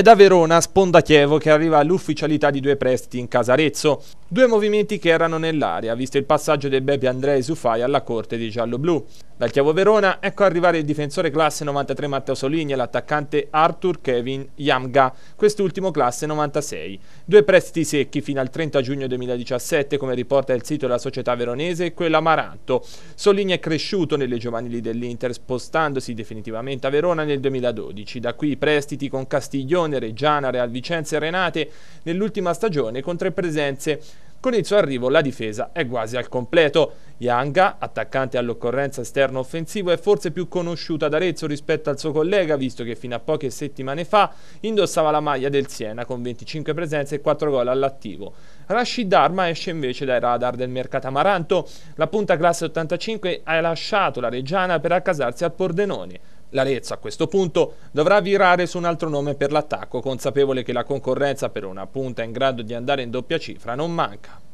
È da Verona Sponda Chievo, che arriva all'ufficialità di due prestiti in Casarezzo. Due movimenti che erano nell'aria, visto il passaggio del Beppe Andrei Zufai alla corte di giallo-blu. Dal Chiavo Verona ecco arrivare il difensore classe 93 Matteo Soligni e l'attaccante Arthur Kevin Yamga, quest'ultimo classe 96. Due prestiti secchi fino al 30 giugno 2017, come riporta il sito della società veronese e quella Maranto. Soligni è cresciuto nelle giovanili dell'Inter, spostandosi definitivamente a Verona nel 2012. Da qui i prestiti con Castiglione, Reggiana, Real Vicenza e Renate nell'ultima stagione con tre presenze con il suo arrivo la difesa è quasi al completo. Ianga, attaccante all'occorrenza esterno offensivo, è forse più conosciuta ad Arezzo rispetto al suo collega, visto che fino a poche settimane fa indossava la maglia del Siena con 25 presenze e 4 gol all'attivo. Rashid Dharma esce invece dai radar del mercato amaranto. La punta classe 85 ha lasciato la Reggiana per accasarsi al Pordenone. La Lezza a questo punto dovrà virare su un altro nome per l'attacco, consapevole che la concorrenza per una punta in grado di andare in doppia cifra non manca.